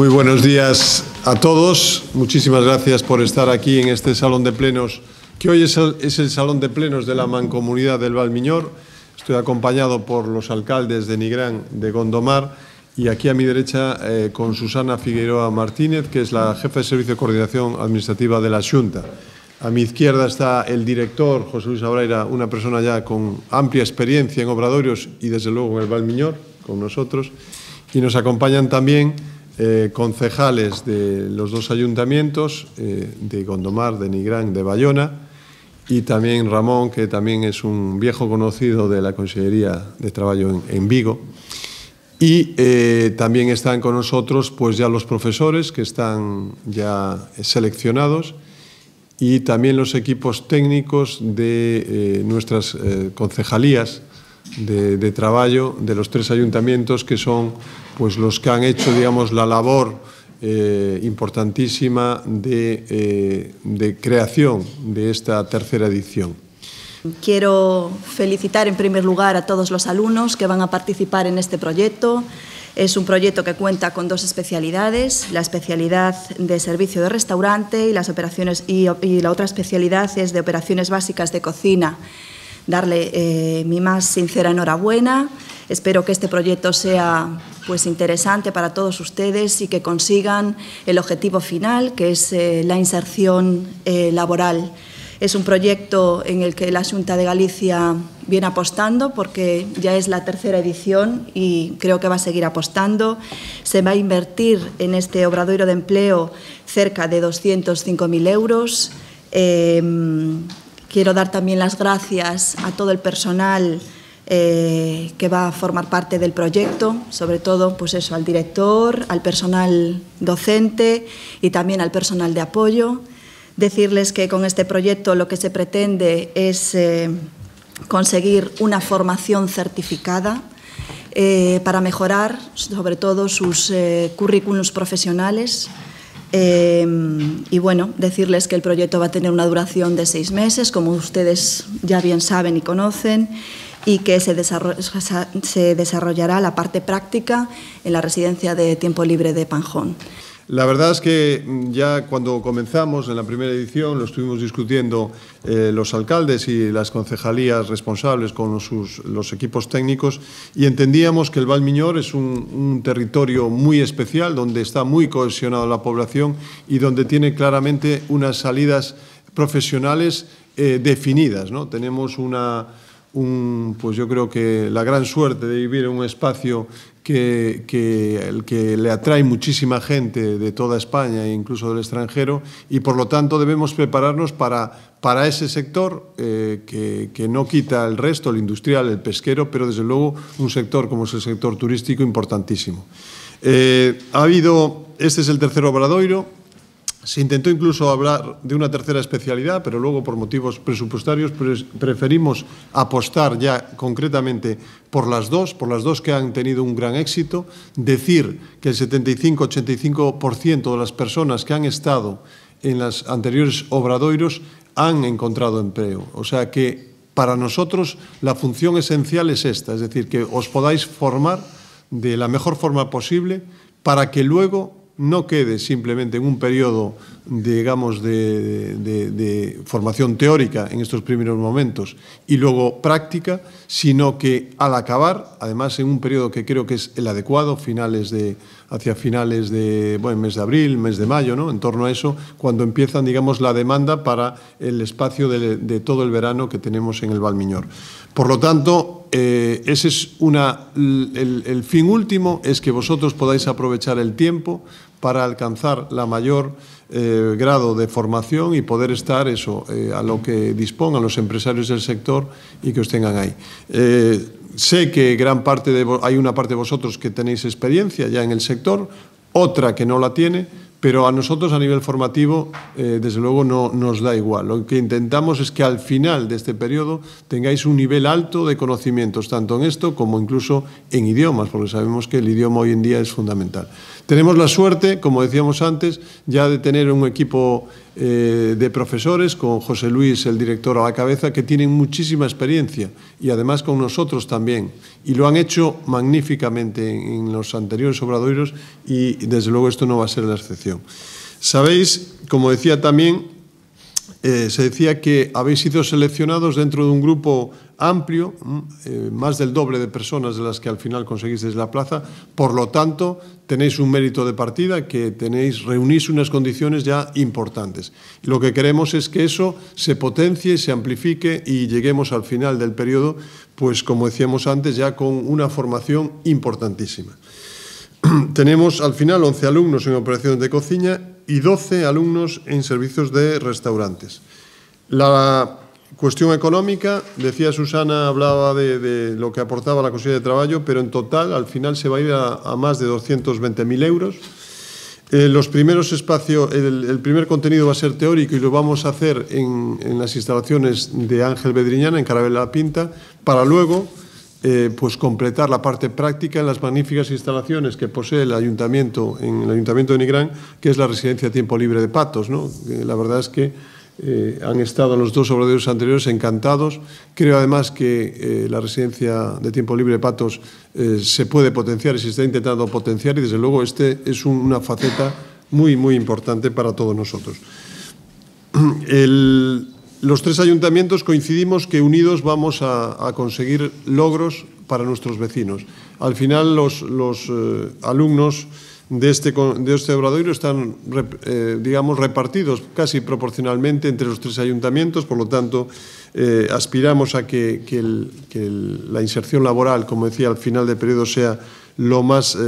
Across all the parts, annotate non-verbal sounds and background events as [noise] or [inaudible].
Muy buenos días a todos. Muchísimas gracias por estar aquí en este Salón de Plenos, que hoy es el, Salón de Plenos de la Mancomunidad del Valmiñor. Estoy acompañado por los alcaldes de Nigrán, de Gondomar, y aquí a mi derecha eh, con Susana Figueroa Martínez, que es la jefa de Servicio de Coordinación Administrativa de la Junta. A mi izquierda está el director, José Luis Abraira, una persona ya con amplia experiencia en Obradorios y desde luego en el Valmiñor, con nosotros. Y nos acompañan también eh, concejales de los dos ayuntamientos, eh, de Gondomar, de Nigrán, de Bayona, y también Ramón, que también es un viejo conocido de la Consellería de Trabajo en, Vigo. Y eh, también están con nosotros pues ya los profesores que están ya seleccionados y también los equipos técnicos de nuestras concejalías de, trabajo de los tres ayuntamientos que son pues, los que han hecho digamos, la labor eh, importantísima eh, de, creación de esta tercera edición. Quiero felicitar en primer lugar a todos los alumnos que van a participar en este proyecto. Es un proyecto que cuenta con dos especialidades, la especialidad de servicio de restaurante y, las operaciones, y la otra especialidad es de operaciones básicas de cocina darle eh, mi más sincera enhorabuena. Espero que este proyecto sea pues, interesante para todos ustedes y que consigan el objetivo final, que es eh, la inserción eh, laboral. Es un proyecto en el que la Junta de Galicia viene apostando porque ya es la tercera edición y creo que va a seguir apostando. Se va a invertir en este obradoiro de empleo cerca de 205.000 euros. Em, Quiero dar también las gracias a todo el personal eh, que va a formar parte del proyecto, sobre todo pues eso, al director, al personal docente y también al personal de apoyo. Decirles que con este proyecto lo que se pretende es eh, conseguir una formación certificada eh, para mejorar sobre todo sus currículums profesionales Em, y bueno, decirles que el proyecto va a tener una duración de seis meses, como ustedes ya bien saben y conocen, y que se desarrollará la parte práctica en la residencia de tiempo libre de Panjón. La verdad es que mm, ya cuando comenzamos en la primera edición lo estuvimos discutiendo eh, los alcaldes y las concejalías responsables con los, equipos técnicos y entendíamos que el Valmiñor es un, territorio muy especial donde está muy cohesionada la población y donde tiene claramente unas salidas profesionales eh, definidas. ¿no? Tenemos una pues yo creo que la gran suerte de vivir en un espacio que, le atrae muchísima gente de toda España e incluso del extranjero y por lo tanto debemos prepararnos para, ese sector eh, que, no quita el resto, el industrial, el pesquero, pero desde luego un sector como es el sector turístico importantísimo. Eh, ha habido, este es el tercer obradoiro, se intentó incluso hablar de una tercera especialidad, pero luego por motivos presupuestarios preferimos apostar ya concretamente por las dos, por las dos que han tenido un gran éxito, decir que el 75-85% de las personas que han estado en las anteriores obradoiros han encontrado empleo. O sea que para nosotros la función esencial es esta, es decir, que os podáis formar de la mejor forma posible para que luego no quede simplemente en un periodo, digamos, de, de, formación teórica en estos primeros momentos y luego práctica, sino que al acabar, además en un periodo que creo que es el adecuado, finales de, hacia finales de, bueno, mes de abril, mes de mayo, ¿no? En torno a eso, cuando empiezan, digamos, la demanda para el espacio de, todo el verano que tenemos en el Valmiñor. Por lo tanto, eh, es el, fin último es que vosotros podáis aprovechar el tiempo para alcanzar la mayor eh, grado de formación y poder estar eso eh, a lo que dispongan los empresarios del sector y que os tengan ahí. sé que gran parte de hay una parte de vosotros que tenéis experiencia ya en el sector, otra que no la tiene, pero a nosotros a nivel formativo, eh, desde luego, no nos da igual. Lo que intentamos es que al final de este periodo tengáis un nivel alto de conocimientos, tanto en esto como incluso en idiomas, porque sabemos que el idioma hoy en día es fundamental. Tenemos la suerte, como decíamos antes, ya de tener un equipo eh, de profesores, con José Luis, el director a la cabeza, que tienen muchísima experiencia y además con nosotros también. Y lo han hecho magníficamente en, los anteriores obradoiros y desde luego esto no va a ser la excepción. Sabéis, como decía también, eh, se decía que habéis sido seleccionados dentro de un grupo amplio, mm, eh, más del doble de personas de las que al final conseguisteis la plaza. Por lo tanto, tenéis un mérito de partida, que tenéis, reunís unas condiciones ya importantes. lo que queremos es que eso se potencie, se amplifique y lleguemos al final del periodo, pues como decíamos antes, ya con una formación importantísima. [clears throat] Tenemos al final 11 alumnos en operaciones de cocina y 12 alumnos en servicios de restaurantes. La cuestión económica, decía Susana, hablaba de, de lo que aportaba la Consejería de Trabajo, pero en total al final se va a ir a, a más de 220.000 euros. Eh, los primeros espacios, el, el, primer contenido va a ser teórico y lo vamos a hacer en, en las instalaciones de Ángel Bedriñana, en Carabela Pinta, para luego Eh, pues completar la parte práctica en las magníficas instalaciones que posee el ayuntamiento en el ayuntamiento de Nigrán, que es la residencia tiempo libre de Patos. ¿no? la verdad es que eh, han estado los dos obreros anteriores encantados. Creo además que eh, la residencia de tiempo libre de Patos se puede potenciar y se está intentando potenciar y desde luego este es una faceta muy muy importante para todos nosotros. [clears throat] El, los tres ayuntamientos coincidimos que unidos vamos a, conseguir logros para nuestros vecinos. Al final los, eh, alumnos de este, de este obradoiro están, eh, digamos, repartidos casi proporcionalmente entre los tres ayuntamientos, por lo tanto, eh, aspiramos a que, la inserción laboral, como decía, al final del periodo sea lo más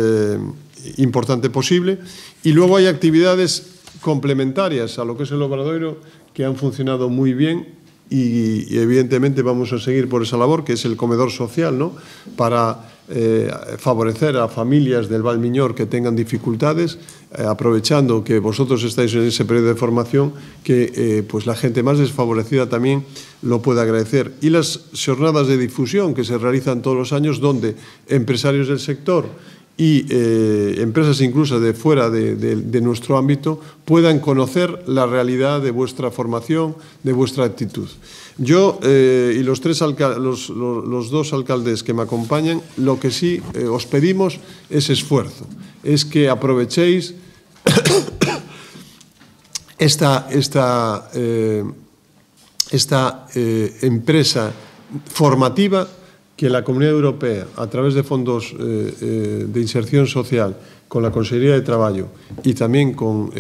importante posible. Y luego hay actividades complementarias a lo que es el obradoiro que han funcionado muy bien y, evidentemente vamos a seguir por esa labor, que es el comedor social, ¿no? para eh, favorecer a familias del Valmiñor que tengan dificultades, eh, aprovechando que vosotros estáis en ese periodo de formación, que eh, pues la gente más desfavorecida también lo pueda agradecer. Y las jornadas de difusión que se realizan todos los años, donde empresarios del sector, y eh, empresas incluso de fuera de, nuestro ámbito puedan conocer la realidad de vuestra formación, de vuestra actitud. Yo eh, y los, tres los, los, dos alcaldes que me acompañan, lo que sí eh, os pedimos es esfuerzo, es que aprovechéis [coughs] esta, esta empresa formativa que la Comunidad Europea, a través de fondos eh, eh, de inserción social, con la Consejería de Trabajo y también con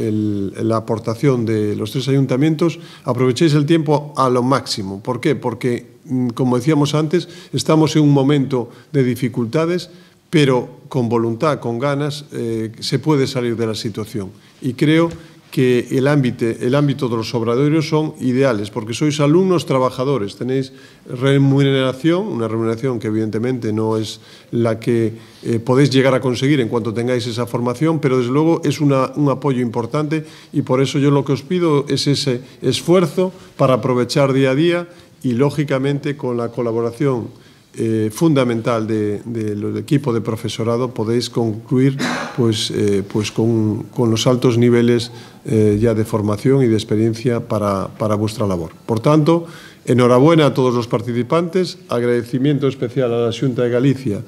la aportación de los tres ayuntamientos, aprovechéis el tiempo a lo máximo. ¿Por qué? Porque, mm, como decíamos antes, estamos en un momento de dificultades, pero con voluntad, con ganas, eh, se puede salir de la situación. Y creo que el ámbito, el ámbito de los obradores son ideales, porque sois alumnos trabajadores, tenéis remuneración, una remuneración que evidentemente no es la que eh, podéis llegar a conseguir en cuanto tengáis esa formación, pero desde luego es un apoyo importante y por eso yo lo que os pido es ese esfuerzo para aprovechar día a día y lógicamente con la colaboración eh, fundamental del equipo de profesorado podéis concluir pues, eh, pues con los altos niveles eh, ya de formación y de experiencia para, vuestra labor. Por tanto, enhorabuena a todos los participantes, agradecimiento especial a la Junta de Galicia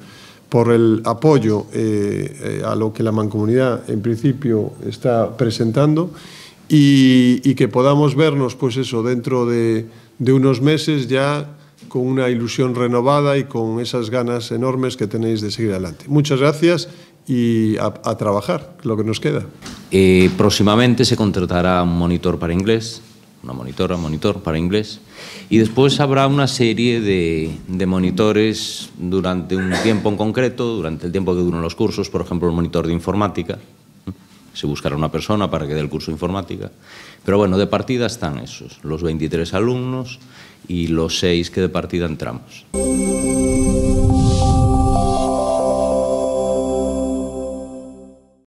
por el apoyo eh, eh, a lo que la mancomunidad en principio está presentando y, que podamos vernos, pues eso, dentro de unos meses ya con una ilusión renovada y con esas ganas enormes que tenéis de seguir adelante. Muchas gracias y a, trabajar lo que nos queda. Eh, próximamente se contratará un monitor para inglés, una monitora, monitor para inglés, y después habrá una serie de, monitores durante un tiempo en concreto, durante el tiempo que duran los cursos, por ejemplo, un monitor de informática, ¿eh? se buscará una persona para que dé el curso de informática, pero bueno, de partida están esos, los 23 alumnos y los 6 que de partida entramos.